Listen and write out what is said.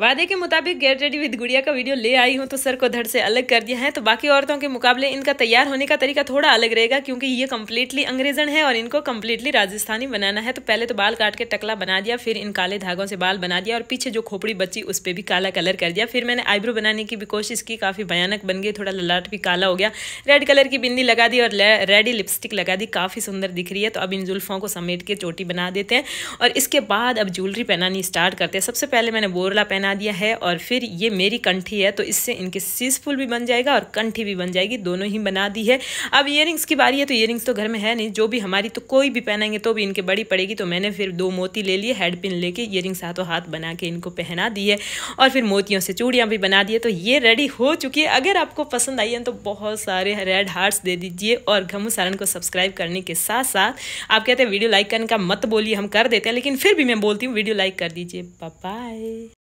वादे के मुताबिक गेट रेडी विद गुड़िया का वीडियो ले आई हूँ तो सर को धड़ से अलग कर दिया है तो बाकी औरतों के मुकाबले इनका तैयार होने का तरीका थोड़ा अलग रहेगा क्योंकि ये कम्प्लीटली अंग्रेजन है और इनको कम्प्लीटली राजस्थानी बनाना है तो पहले तो बाल काट के टकला बना दिया फिर इन काले धागों से बाल बना दिया और पीछे जो खोपड़ी बच्ची उस पर भी काला कलर कर दिया फिर मैंने आईब्रो बनाने की भी कोशिश की काफ़ी भयानक बन गई थोड़ा ललाट भी काला हो गया रेड कलर की बिंदी लगा दी और रेड लिपस्टिक लगा दी काफ़ी सुंदर दिख रही है तो अब इन जुल्फ़ों को समेट के चोटी बना देते हैं और इसके बाद अब ज्वेलरी पहनानी स्टार्ट करते हैं सबसे पहले मैंने बोरला पहना दिया है और फिर ये मेरी कंठी है तो इससे इनके सीसफुल भी बन जाएगा और कंठी भी बन जाएगी दोनों ही बना दी है अब इयर की बारी है तो इयर तो घर में है नहीं जो भी हमारी तो कोई भी पहनाएंगे तो भी इनके बड़ी पड़ेगी तो मैंने फिर दो मोती ले लिए हेड पिन लेके इयर हाथों हाथ बना के इनको पहना दी है और फिर मोतियों से चूड़ियाँ भी बना दी है तो ये रेडी हो चुकी है अगर आपको पसंद आई है तो बहुत सारे रेड हार्ट्स दे दीजिए और घमू सारण को सब्सक्राइब करने के साथ साथ आप कहते हैं वीडियो लाइक करने का मत बोलिए हम कर देते हैं लेकिन फिर भी मैं बोलती हूँ वीडियो लाइक कर दीजिए बाय